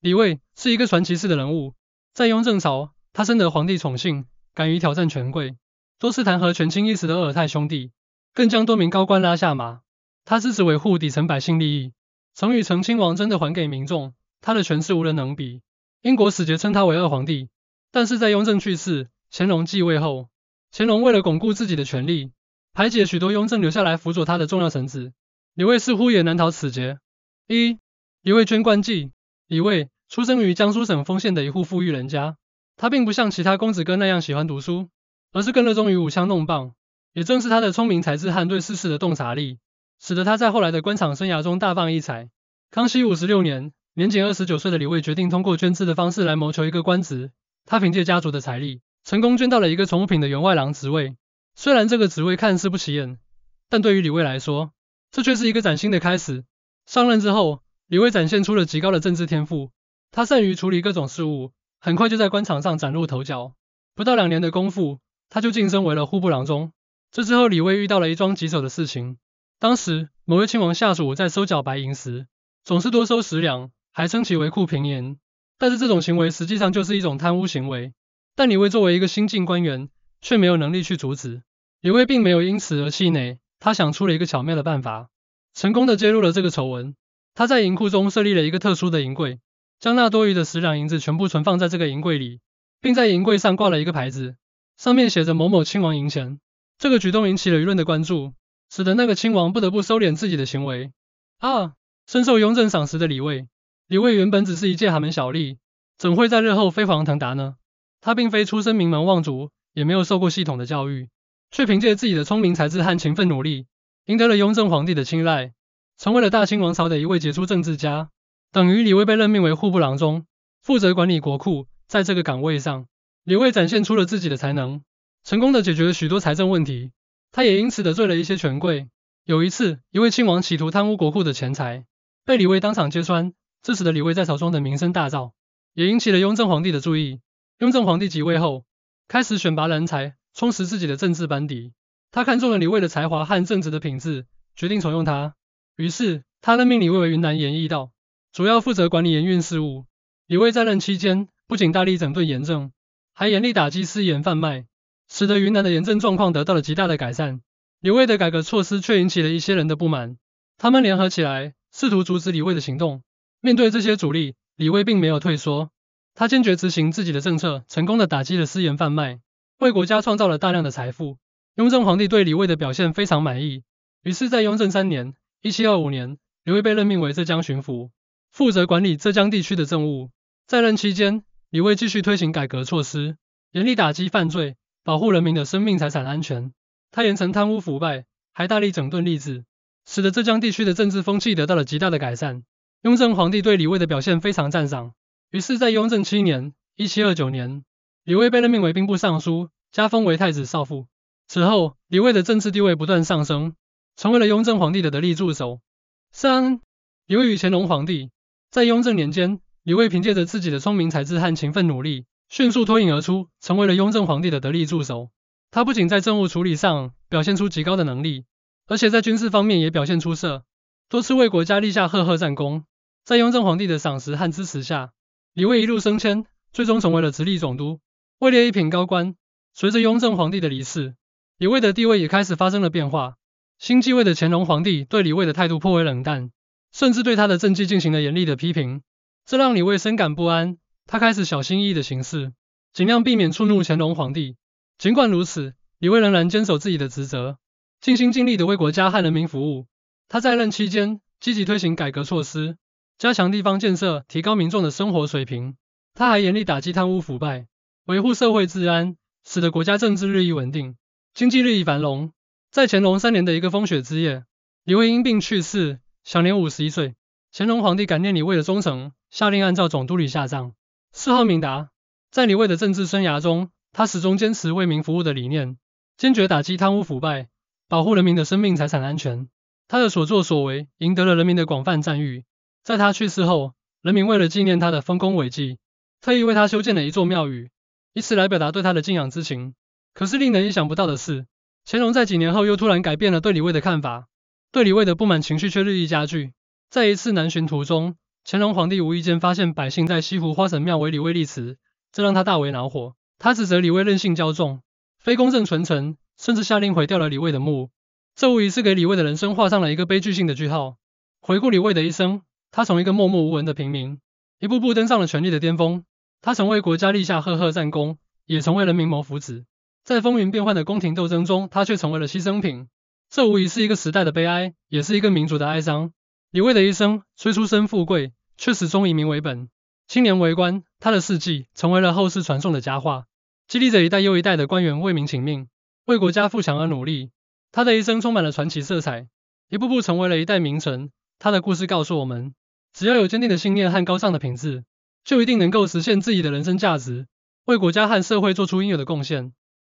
李卫是一个传奇式的人物，在雍正朝，他深得皇帝宠幸，敢于挑战权贵，多次弹劾权倾一时的鄂尔泰兄弟，更将多名高官拉下马。他支持维护底层百姓利益，曾与成亲王真的还给民众。他的权势无人能比，英国使节称他为二皇帝。但是在雍正去世，乾隆继位后，乾隆为了巩固自己的权力，排解许多雍正留下来辅佐他的重要臣子，李卫似乎也难逃此劫。一，李卫捐官记。李卫出生于江苏省丰县的一户富裕人家，他并不像其他公子哥那样喜欢读书，而是更热衷于舞枪弄棒。也正是他的聪明才智和对世事的洞察力，使得他在后来的官场生涯中大放异彩。康熙五十六年，年仅二十九岁的李卫决定通过捐资的方式来谋求一个官职。他凭借家族的财力，成功捐到了一个从物品的员外郎职位。虽然这个职位看似不起眼，但对于李卫来说，这却是一个崭新的开始。上任之后，李卫展现出了极高的政治天赋，他善于处理各种事务，很快就在官场上崭露头角。不到两年的功夫，他就晋升为了户部郎中。这之后，李卫遇到了一桩棘手的事情。当时，某位亲王下属在收缴白银时，总是多收十两，还称其为库平银。但是这种行为实际上就是一种贪污行为。但李卫作为一个新晋官员，却没有能力去阻止。李卫并没有因此而气馁，他想出了一个巧妙的办法，成功的揭露了这个丑闻。他在银库中设立了一个特殊的银柜，将那多余的十两银子全部存放在这个银柜里，并在银柜上挂了一个牌子，上面写着“某某亲王银钱”。这个举动引起了舆论的关注，使得那个亲王不得不收敛自己的行为。二，深受雍正赏识的李卫，李卫原本只是一介寒门小吏，怎会在日后飞黄腾达呢？他并非出身名门望族，也没有受过系统的教育，却凭借自己的聪明才智和勤奋努力，赢得了雍正皇帝的青睐。成为了大清王朝的一位杰出政治家。等于李卫被任命为户部郎中，负责管理国库。在这个岗位上，李卫展现出了自己的才能，成功的解决了许多财政问题。他也因此得罪了一些权贵。有一次，一位亲王企图贪污国库的钱财，被李卫当场揭穿，这使得李卫在朝中的名声大噪，也引起了雍正皇帝的注意。雍正皇帝即位后，开始选拔人才，充实自己的政治班底。他看中了李卫的才华和正直的品质，决定重用他。于是，他任命李卫为云南盐义道，主要负责管理盐运事务。李卫在任期间，不仅大力整顿盐政，还严厉打击私盐贩卖，使得云南的盐政状况得到了极大的改善。李卫的改革措施却引起了一些人的不满，他们联合起来，试图阻止李卫的行动。面对这些阻力，李卫并没有退缩，他坚决执行自己的政策，成功的打击了私盐贩卖，为国家创造了大量的财富。雍正皇帝对李卫的表现非常满意，于是，在雍正三年。一七二五年，李卫被任命为浙江巡抚，负责管理浙江地区的政务。在任期间，李卫继续推行改革措施，严厉打击犯罪，保护人民的生命财产安全。他严惩贪污腐败，还大力整顿吏治，使得浙江地区的政治风气得到了极大的改善。雍正皇帝对李卫的表现非常赞赏，于是，在雍正七年（一七二九年），李卫被任命为兵部尚书，加封为太子少傅。此后，李卫的政治地位不断上升。成为了雍正皇帝的得力助手。三，刘裕乾隆皇帝在雍正年间，李卫凭借着自己的聪明才智和勤奋努力，迅速脱颖而出，成为了雍正皇帝的得力助手。他不仅在政务处理上表现出极高的能力，而且在军事方面也表现出色，多次为国家立下赫赫战功。在雍正皇帝的赏识和支持下，李卫一路升迁，最终成为了直隶总督，位列一品高官。随着雍正皇帝的离世，李卫的地位也开始发生了变化。新继位的乾隆皇帝对李卫的态度颇为冷淡，甚至对他的政绩进行了严厉的批评，这让李卫深感不安。他开始小心翼翼的行事，尽量避免触怒乾隆皇帝。尽管如此，李卫仍然坚守自己的职责，尽心尽力的为国家和人民服务。他在任期间，积极推行改革措施，加强地方建设，提高民众的生活水平。他还严厉打击贪污腐败，维护社会治安，使得国家政治日益稳定，经济日益繁荣。在乾隆三年的一个风雪之夜，李卫因病去世，享年五十一岁。乾隆皇帝感念李卫的忠诚，下令按照总督里下葬。事后明达，在李卫的政治生涯中，他始终坚持为民服务的理念，坚决打击贪污腐败，保护人民的生命财产安全。他的所作所为赢得了人民的广泛赞誉。在他去世后，人民为了纪念他的丰功伟绩，特意为他修建了一座庙宇，以此来表达对他的敬仰之情。可是令人意想不到的是，乾隆在几年后又突然改变了对李卫的看法，对李卫的不满情绪却日益加剧。在一次南巡途中，乾隆皇帝无意间发现百姓在西湖花神庙为李卫立祠，这让他大为恼火。他指责李卫任性骄纵、非公正存诚，甚至下令毁掉了李卫的墓。这无疑是给李卫的人生画上了一个悲剧性的句号。回顾李卫的一生，他从一个默默无闻的平民，一步步登上了权力的巅峰。他曾为国家立下赫赫战功，也曾为人民谋福祉。在风云变幻的宫廷斗争中，他却成为了牺牲品。这无疑是一个时代的悲哀，也是一个民族的哀伤。李卫的一生虽出身富贵，却始终以民为本，青年为官。他的事迹成为了后世传颂的佳话，激励着一代又一代的官员为民请命，为国家富强而努力。他的一生充满了传奇色彩，一步步成为了一代名臣。他的故事告诉我们，只要有坚定的信念和高尚的品质，就一定能够实现自己的人生价值，为国家和社会做出应有的贡献。